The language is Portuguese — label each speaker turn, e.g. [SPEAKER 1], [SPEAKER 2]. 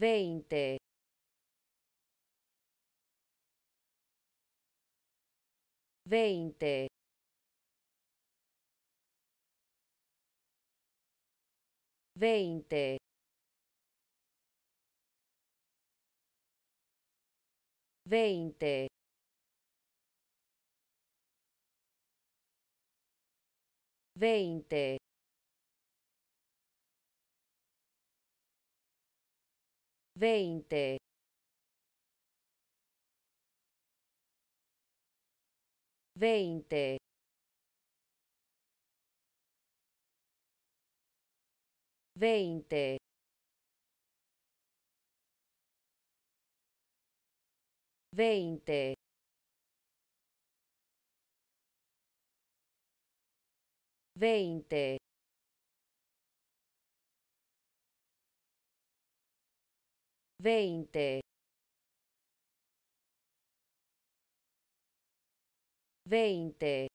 [SPEAKER 1] veinte veinte veinte veinte veinte vinte vinte vinte vinte vinte veinte, veinte.